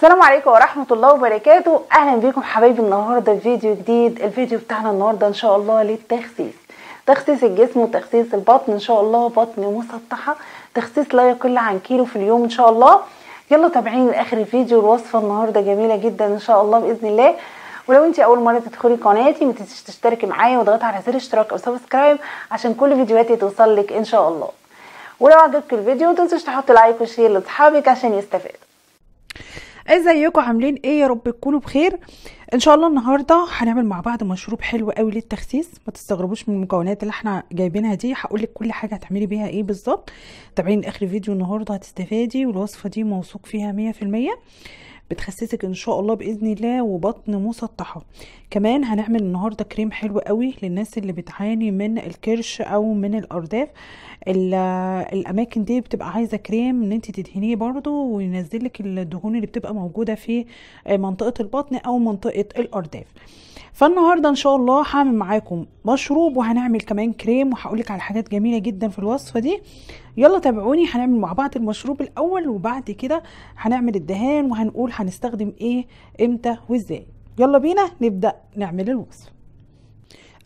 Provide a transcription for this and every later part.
السلام عليكم ورحمة الله وبركاته اهلا بيكم حبايبي النهاردة في فيديو جديد الفيديو بتاعنا النهاردة ان شاء الله للتخسيس تخسيس الجسم وتخسيس البطن ان شاء الله بطن مسطحة تخسيس لا يقل عن كيلو في اليوم ان شاء الله يلا تابعين لاخر الفيديو الوصفة النهاردة جميلة جدا ان شاء الله باذن الله ولو انت اول مره تدخلي قناتي ما تنسيش تشتركي معايا وتضغطي على زر اشتراك او سبسكرايب عشان كل فيديوهاتي توصل لك ان شاء الله ولو عجبك الفيديو ما تنسيش تحطي لايك وشير لاصحابك عشان يستفادوا ازيكم عاملين ايه يا رب تكونوا بخير ان شاء الله النهارده هنعمل مع بعض مشروب حلو قوي للتخسيس ما تستغربوش من المكونات اللي احنا جايبينها دي هقول لك كل حاجه هتعملي بيها ايه بالظبط تابعين اخر فيديو النهارده هتستفادي والوصفه دي موثوق فيها 100% بتخسسك ان شاء الله باذن الله وبطن مسطحه كمان هنعمل النهارده كريم حلو قوي للناس اللي بتعاني من الكرش او من الارداف الاماكن دي بتبقى عايزه كريم ان انت تدهنيه برده لك الدهون اللي بتبقى موجوده في منطقه البطن او منطقه الارداف فالنهارده ان شاء الله هعمل معاكم مشروب وهنعمل كمان كريم وهقولك على حاجات جميله جدا في الوصفه دي يلا تابعوني هنعمل مع بعض المشروب الاول وبعد كده هنعمل الدهان وهنقول هنستخدم ايه امتى وازاي يلا بينا نبدا نعمل الوصفه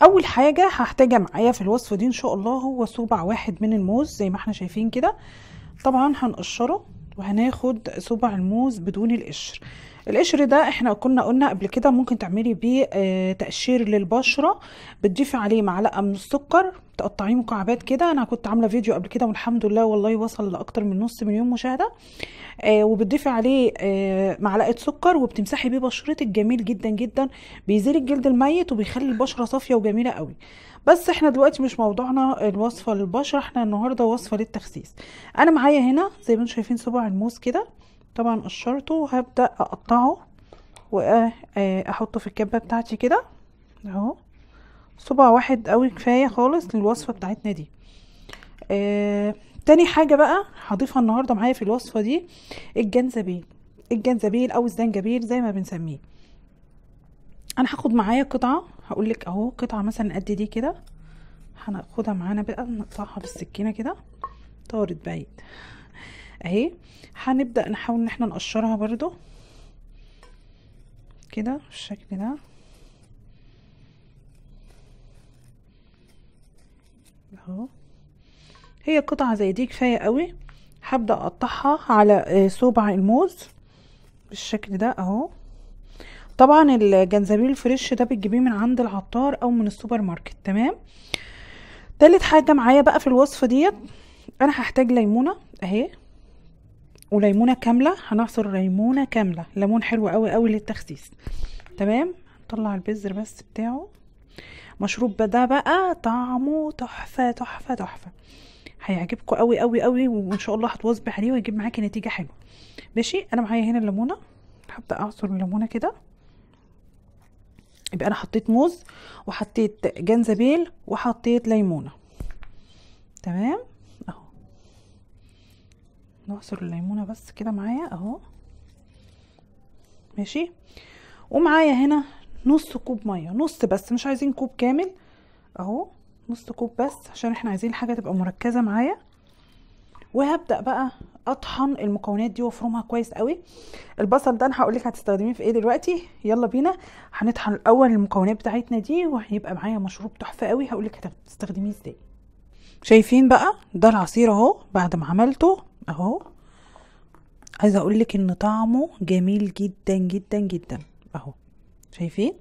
اول حاجه هحتاجها معايا في الوصفه دي ان شاء الله هو صوبع واحد من الموز زي ما احنا شايفين كده طبعا هنقشره وهناخد صبع الموز بدون القشر القشر ده احنا كنا قلنا قبل كده ممكن تعملي بيه اه تقشير للبشره بتضيفي عليه معلقه من السكر تقطعيه مكعبات كده انا كنت عامله فيديو قبل كده والحمد لله والله وصل لاكتر من نص مليون مشاهده آه وبتضيفي عليه آه معلقه سكر وبتمسحي بيه بشرتك جميل جدا جدا بيزيل الجلد الميت وبيخلي البشره صافيه وجميله قوي بس احنا دلوقتي مش موضوعنا الوصفه للبشره احنا النهارده وصفه للتخسيس انا معايا هنا زي ما انتم شايفين صباع الموز كده طبعا قشرته هبدأ اقطعه واحطه آه، آه، في الكبة بتاعتي كده اهو صباع واحد قوي كفاية خالص للوصفة بتاعتنا دي آه تاني حاجة بقى هضيفها النهاردة معايا في الوصفة دي الجنزبيل الجنزبيل او الزنجبيل زي ما بنسميه انا هاخد معايا قطعة هقولك اهو قطعة مثلا قد دي كده هناخدها معانا بقى نقطعها بالسكينة كده طارت بعيد اهي هنبدا نحاول ان احنا نقشرها برده كده بالشكل ده اهو هي قطعه زي دي كفايه قوي هبدا اقطعها على آه، صبع الموز بالشكل ده اهو طبعا الجنزبيل الفريش ده بتجيبيه من عند العطار او من السوبر ماركت تمام تالت حاجه معايا بقى في الوصفه ديت انا هحتاج ليمونه اهي وليمونه كامله هنعصر ليمونه كامله ليمون حلو قوي قوي للتخسيس تمام نطلع البذر بس بتاعه مشروب ده بقى طعمه تحفه تحفه تحفه هيعجبكم قوي قوي قوي وان شاء الله هتواظبي عليه ويجيب معاكي نتيجه حلوه ماشي انا معايا هنا الليمونه هبدا اعصر الليمونه كده يبقى انا حطيت موز وحطيت جنزبيل وحطيت ليمونه تمام نعصر الليمونة بس كده معايا اهو ماشي ومعايا هنا نص كوب مية نص بس مش عايزين كوب كامل اهو نص كوب بس عشان احنا عايزين حاجة تبقى مركزة معايا وهبدأ بقى اطحن المكونات دي وافرمها كويس قوي البصل ده انا هقولك هتستخدميه في ايه دلوقتي يلا بينا هنطحن الاول المكونات بتاعتنا دي وهيبقى معايا مشروب تحفه قوي هقولك هتستخدميه ازاي شايفين بقى ده العصير اهو بعد ما عملته اهو عايزه اقولك ان طعمه جميل جدا جدا جدا اهو شايفين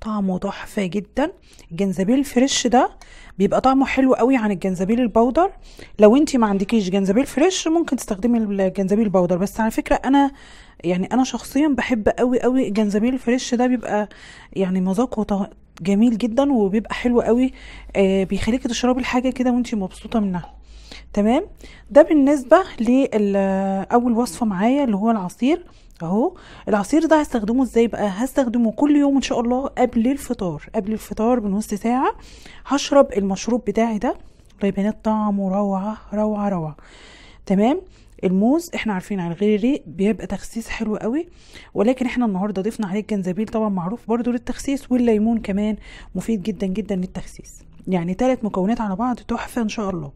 طعمه تحفه جدا الجنزبيل الفريش ده بيبقى طعمه حلو قوي عن الجنزبيل البودر لو انت ما عندكيش جنزبيل فريش ممكن تستخدمي الجنزبيل البودر بس على فكره انا يعني انا شخصيا بحب قوي قوي الجنزبيل الفريش ده بيبقى يعني مذاقه جميل جدا وبيبقى حلو قوي آه بيخليكي تشربي الحاجه كده وانت مبسوطه منها تمام ده بالنسبة لأول وصفة معايا اللي هو العصير اهو العصير ده هستخدمه ازاي بقى هستخدمه كل يوم ان شاء الله قبل الفطار قبل الفطار بنص ساعة هشرب المشروب بتاعي ده طيب الله طعمه روعة روعة روعة تمام الموز احنا عارفين على غير الريق بيبقى تخسيس حلو قوي ولكن احنا النهارده ضفنا عليه الجنزبيل طبعا معروف برضو للتخسيس والليمون كمان مفيد جدا جدا للتخسيس يعني ثلاث مكونات على بعض تحفه ان شاء الله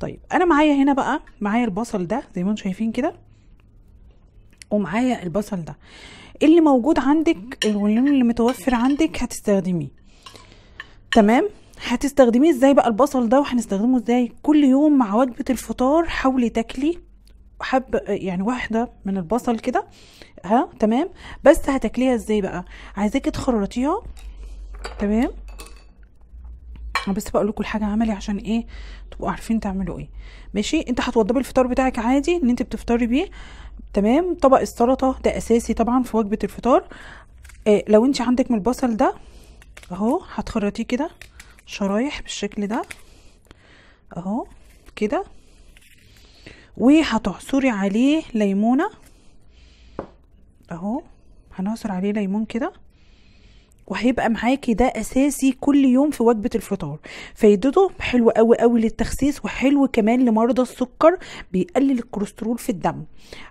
طيب انا معايا هنا بقى معايا البصل ده زي ما انتم شايفين كده ومعايا البصل ده اللي موجود عندك اللي متوفر عندك هتستخدميه تمام هتستخدميه ازاي بقى البصل ده وهنستخدمه ازاي كل يوم مع وجبه الفطار حاولي تاكلي حب يعني واحده من البصل كده ها تمام بس هتاكليها ازاي بقى عايزاكي تخرطيها تمام انا بس بقول لكم الحاجه عملي عشان ايه تبقوا عارفين تعملوا ايه ماشي انت هتوضبي الفطار بتاعك عادي ان انت بتفطري بيه تمام طبق السلطه ده اساسي طبعا في وجبه الفطار إيه لو انت عندك من البصل ده اهو هتخرطيه كده شرايح بالشكل ده اهو كده وهتعصري عليه ليمونه اهو هنعصر عليه ليمون كده وهيبقى معاكي ده اساسي كل يوم في وجبه الفطار فايدته حلو قوي قوي للتخسيس وحلو كمان لمرضى السكر بيقلل الكوليسترول في الدم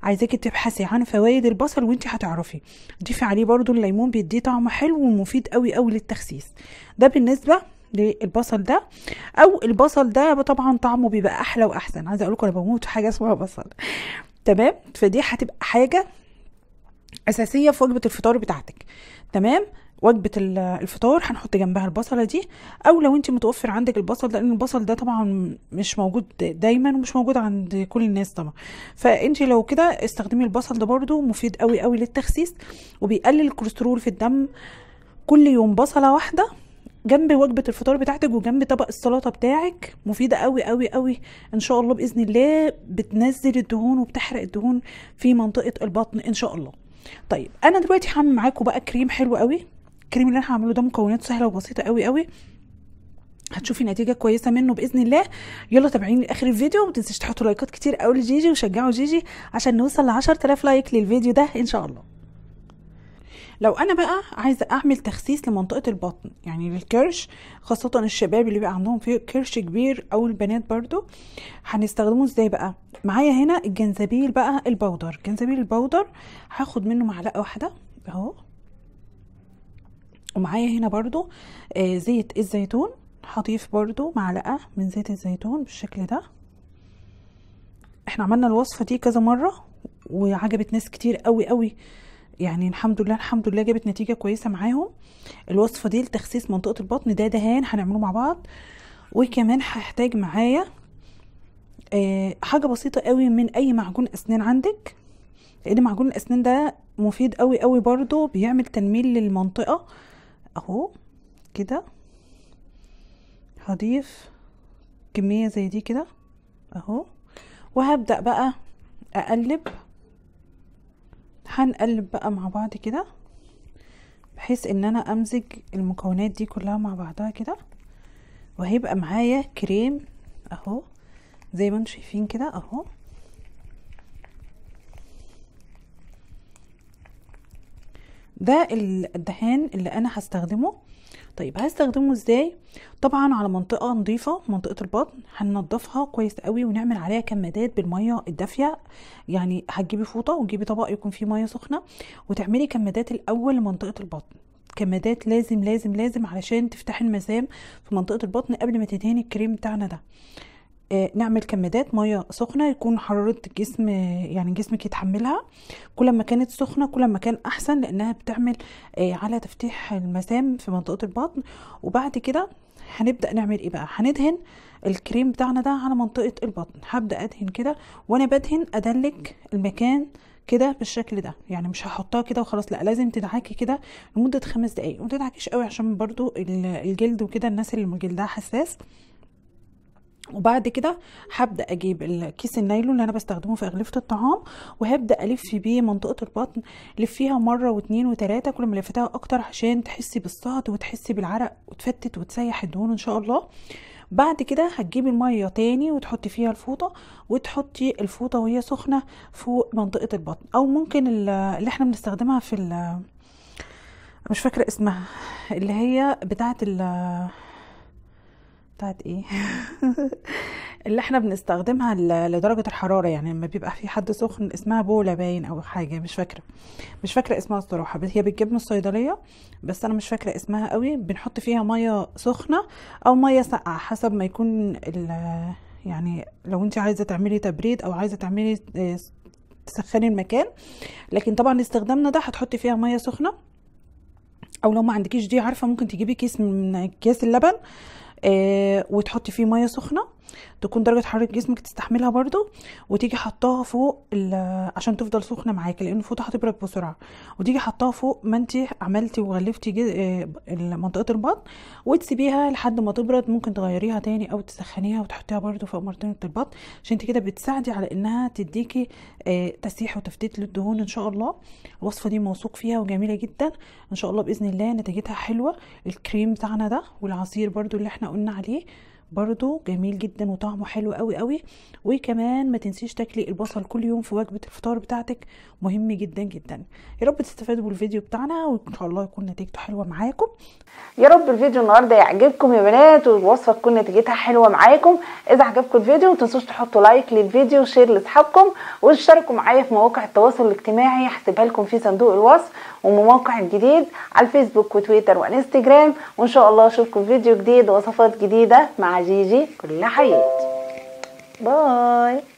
عايزاكي تبحثي عن فوائد البصل وانت هتعرفي ضيفي عليه برده الليمون بيديه طعم حلو ومفيد قوي قوي للتخسيس ده بالنسبه للبصل ده او البصل ده طبعا طعمه بيبقى احلى واحسن عايزه اقول لكم انا بموت في حاجه اسمها بصل تمام فدي هتبقى حاجه اساسيه في وجبه الفطار بتاعتك تمام وجبه الفطار هنحط جنبها البصله دي او لو انت متوفر عندك البصل لان البصل ده طبعا مش موجود دايما ومش موجود عند كل الناس طبعا فانت لو كده استخدمي البصل ده برده مفيد قوي قوي للتخسيس وبيقلل الكوليسترول في الدم كل يوم بصله واحده جنب وجبة الفطار بتاعتك وجنب طبق السلطة بتاعك مفيدة قوي قوي قوي ان شاء الله بإذن الله بتنزل الدهون وبتحرق الدهون في منطقة البطن ان شاء الله طيب انا دلوقتي هعمل معاكم بقى كريم حلو قوي الكريم اللي انا هعمله ده مكونات سهله وبسيطه قوي قوي هتشوفي نتيجه كويسه منه باذن الله يلا تابعيني لاخر الفيديو وما تنسيش تحطوا لايكات كتير قوي لجيجي وشجعوا جيجي عشان نوصل ل 10000 لايك للفيديو ده ان شاء الله لو انا بقى عايزه اعمل تخسيس لمنطقه البطن يعني للكرش خاصه الشباب اللي بقى عندهم فيه كرش كبير او البنات برضو هنستخدمه ازاي بقى معايا هنا الجنزبيل بقى البودر جنزبيل البودر هاخد منه معلقه واحده اهو ومعايا هنا برضو آه، زيت الزيتون هضيف برضو معلقة من زيت الزيتون بالشكل ده احنا عملنا الوصفة دي كذا مرة وعجبت ناس كتير قوي قوي يعني الحمد لله الحمد لله جابت نتيجة كويسة معاهم الوصفة دي لتخسيس منطقة البطن ده دهان هنعمله مع بعض وكمان هحتاج معايا آه، حاجة بسيطة قوي من اي معجون اسنان عندك لان معجون الاسنان ده مفيد قوي قوي برضو بيعمل تنميل للمنطقة اهو كده هضيف كمية زي دي كده اهو وهبدأ بقى اقلب هنقلب بقى مع بعض كده بحيث ان انا امزج المكونات دي كلها مع بعضها كده وهيبقى معايا كريم اهو زي ما انتم شايفين كده اهو ده الدهان اللي انا هستخدمه طيب هستخدمه ازاي طبعا على منطقه نظيفه منطقه البطن هننضفها كويس قوي ونعمل عليها كمادات بالميه الدافيه يعني هتجيبي فوطه وتجيبي طبق يكون فيه ميه سخنه وتعملي كمادات الاول لمنطقه البطن كمادات لازم لازم لازم علشان تفتحي المسام في منطقه البطن قبل ما تدهني الكريم بتاعنا ده آه، نعمل كمادات ميه سخنه يكون حراره الجسم يعني جسمك يتحملها كل ما كانت سخنه كل ما كان احسن لانها بتعمل آه، على تفتيح المسام في منطقه البطن وبعد كده هنبدا نعمل ايه بقى هندهن الكريم بتاعنا ده على منطقه البطن هبدا ادهن كده وانا بدهن ادلك المكان كده بالشكل ده يعني مش هحطها كده وخلاص لا لازم تدعكي كده لمده خمس دقايق وما تدعكيش قوي عشان برضو الجلد وكده الناس اللي جلدها حساس وبعد كده هبدا اجيب الكيس النايلون اللي انا بستخدمه في اغلفه الطعام وهبدا الف بيه منطقه البطن لفيها مره واتنين وتلاته كل ما لفتها اكتر عشان تحسي بالصهد وتحسي بالعرق وتفتت وتسيح الدهون ان شاء الله بعد كده هتجيبي الميه تاني وتحطي فيها الفوطه وتحطي الفوطه وهي سخنه فوق منطقه البطن او ممكن اللي احنا بنستخدمها في مش فاكره اسمها اللي هي بتاعه بتاعت ايه اللي احنا بنستخدمها لدرجة الحرارة يعني لما بيبقى في حد سخن اسمها بولة باين او حاجة مش فاكرة مش فاكرة اسمها الصراحة هي بتجيب من الصيدلية بس انا مش فاكرة اسمها قوي بنحط فيها مية سخنة او مية ساقعة حسب ما يكون يعني لو انت عايزة تعملي تبريد او عايزة تعملي آه، تسخني المكان لكن طبعا استخدامنا ده هتحطي فيها مية سخنة او لو ما عندكيش دي عارفه ممكن تجيبي كيس من اكياس اللبن آه، وتحطي فيه ميه سخنه تكون درجه حراره جسمك تستحملها برضو وتيجي حطاها فوق عشان تفضل سخنه معاك لان الفوطه هتبرد بسرعه وتيجي حطاها فوق ما انت عملتي وغلفتي آه، منطقه البطن وتسيبيها لحد ما تبرد ممكن تغيريها تاني او تسخنيها وتحطيها برضو فوق مرتين البطن عشان انت كده بتساعدي على انها تديكي آه، تسيح وتفتيت للدهون ان شاء الله الوصفه دي موثوق فيها وجميله جدا ان شاء الله باذن الله نتيجتها حلوه الكريم بتاعنا ده والعصير برضو اللي احنا احنا قلنا عليه برضو جميل جدا وطعمه حلو قوي قوي وكمان ما تنسيش تاكلي البصل كل يوم في وجبه الفطار بتاعتك مهم جدا جدا يا رب تستفادوا بالفيديو بتاعنا وان شاء الله يكون نتيجته حلوه معاكم يا رب الفيديو النهارده يعجبكم يا بنات والوصفه تكون نتيجتها حلوه معاكم اذا عجبكم الفيديو ما تنسوش تحطوا لايك للفيديو وشير لاصحابكم واشتركوا معايا في مواقع التواصل الاجتماعي هسيبها لكم في صندوق الوصف ومواقع الجديد على الفيسبوك وتويتر وانستجرام وان شاء الله اشوفكم في فيديو جديد ووصفات جديده مع عزيزي كل حياتي باي